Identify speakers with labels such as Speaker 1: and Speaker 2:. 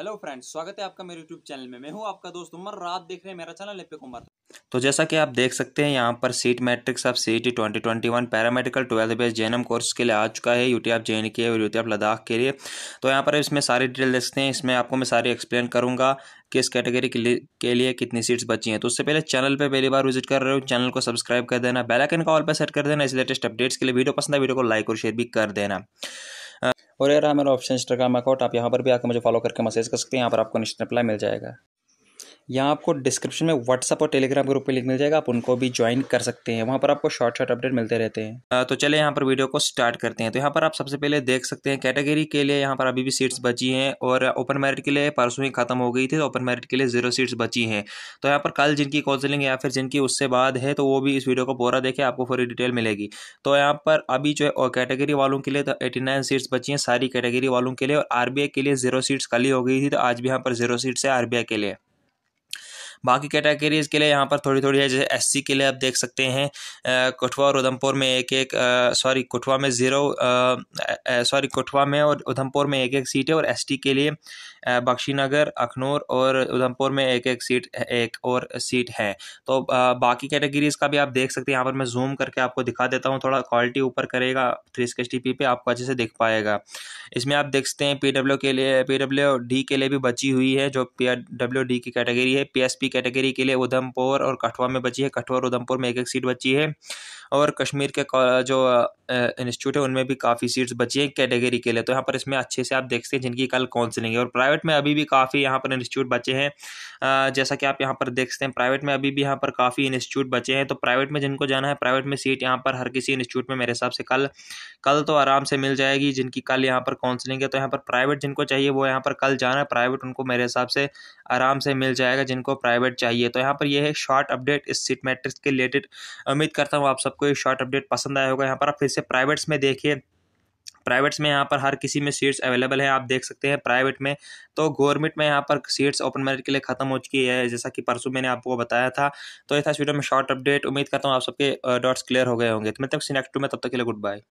Speaker 1: hello friends स्वागत है आपका मेरे यूट्यूब चैनल में मैं हूं आपका दोस्त उमर रात देख रहे हैं मेरा चैनल लिपिक उमर तो जैसा कि आप देख सकते हैं यहाँ पर seat matrix of C T twenty twenty one paramedical twelfth base J course के लिए आ चुका है यू टी एफ जे के और यूटी टी लद्दाख के लिए तो यहाँ पर इसमें सारी डिटेल देखते हैं इसमें आपको मैं सारी एक्सप्लेन करूँगा किस कैटेगरी के लिए के लिए कितनी सीट्स बची हैं तो उससे पहले चैनल पे पहली बार विजिट कर रहे हो चैनल को सब्सक्राइब कर देना बेलाइकन का ऑल पर सेट कर देना इस लेटेस्ट अपडेट्स के लिए वीडियो पसंद है वीडियो को लाइक और शेयर भी कर देना और यार मेरा ऑप्शन इंस्टाग्राम अकाउंट आप यहाँ पर भी आकर मुझे फॉलो करके मैसेज कर सकते हैं यहाँ पर आपको निश्चित रिप्लाई मिल जाएगा यहाँ आपको डिस्क्रिप्शन में व्हाट्सअप और टेलीग्राम ग्रुप पे लिंक मिल जाएगा आप उनको भी ज्वाइन कर सकते हैं वहाँ पर आपको शॉर्ट शॉर्ट अपडेट मिलते रहते हैं तो चले यहाँ पर वीडियो को स्टार्ट करते हैं तो यहाँ पर आप सबसे पहले देख सकते हैं कैटेगरी के लिए यहाँ पर अभी भी सीट्स बची हैं और ओपन मेरिट के लिए परसों ही खत्म हो गई थी तो ओपन मेरिट के लिए जीरो सीट्स बची हैं तो यहाँ पर कल जिनकी काउंसिलिंग या फिर जिनकी उससे बाद है तो वो भी इस वीडियो को पूरा देखे आपको पूरी डिटेल मिलेगी तो यहाँ पर अभी जो है कैटेगरी वालों के लिए तो एटी नाइन सीट्स बची हैं सारी कैटेगरी वालों के लिए और आर के लिए जीरो सीट्स कल ही हो गई थी तो आज भी यहाँ पर जीरो सीट्स है आर के लिए बाकी कैटेगरीज के लिए यहाँ पर थोड़ी थोड़ी है जैसे एस के लिए आप देख सकते हैं कठुआ और उधमपुर में एक एक सॉरी कठुआ में ज़ीरो सॉरी कठुआ में और उधमपुर में एक एक सीट है और एस के लिए बख्शीनगर अखनूर और उधमपुर में एक एक सीट एक और सीट है तो बाकी कैटेगरीज का भी आप देख सकते हैं यहाँ पर मैं जूम करके आपको दिखा देता हूँ थोड़ा क्वालिटी ऊपर करेगा थ्री सिक्सटी पी पे आपको अच्छे से दिख पाएगा इसमें आप देख सकते हैं पी के लिए पी डी के लिए भी बची हुई है जो पी डब्ल्यू डी की कैटेगरी है पी कैटेगरी के लिए उधमपुर और कठुआ में बची है कठुआ और उधमपुर में एक एक सीट बची है और कश्मीर के जो इंस्टीट्यूट है उनमें भी काफ़ी सीट्स बची हैं कैटेगरी के लिए तो यहाँ पर इसमें अच्छे से आप देख सकते हैं जिनकी कल काउंसिलिंग है और प्राइवेट में अभी भी काफ़ी यहाँ पर इंस्टीट्यूट बचे हैं जैसा कि आप यहाँ पर देख सकते हैं प्राइवेट में अभी भी यहाँ पर काफ़ी इंस्टीट्यूट बचे हैं तो प्राइवेट में जिनको जाना है प्राइवेट में सीट यहाँ पर हर किसी इंस्टीट्यूट में मेरे हिसाब से कल कल तो आराम से मिल जाएगी जिनकी कल यहाँ पर काउंसिलिंग है तो यहाँ पर प्राइवेट जिनको चाहिए वो यहाँ पर कल जाना है प्राइवेट उनको मेरे हिसाब से आराम से मिल जाएगा जिनको प्राइवेट चाहिए तो यहाँ पर यह है शॉर्ट अपडेट इस सीट मैट्रिक्स के रिलेटेड उम्मीद करता हूँ आप सब आपको ये शॉर्ट अपडेट पसंद आया होगा यहाँ पर आप फिर से प्राइवेट्स में देखिए प्राइवेट्स में यहाँ पर हर किसी में सीट्स अवेलेबल हैं आप देख सकते हैं प्राइवेट में तो गवर्नमेंट में यहाँ पर सीट्स ओपन मैरिट के लिए खत्म हो चुकी है जैसा कि परसों मैंने आपको बताया था तो ये था इस वीडियो में शॉर्ट अपडेट उम्मीद करता हूँ आप सबके डॉट्स क्लियर हो गए होंगे तो मैं तक नेक्स्ट टू में तब तक के लिए गुड बाय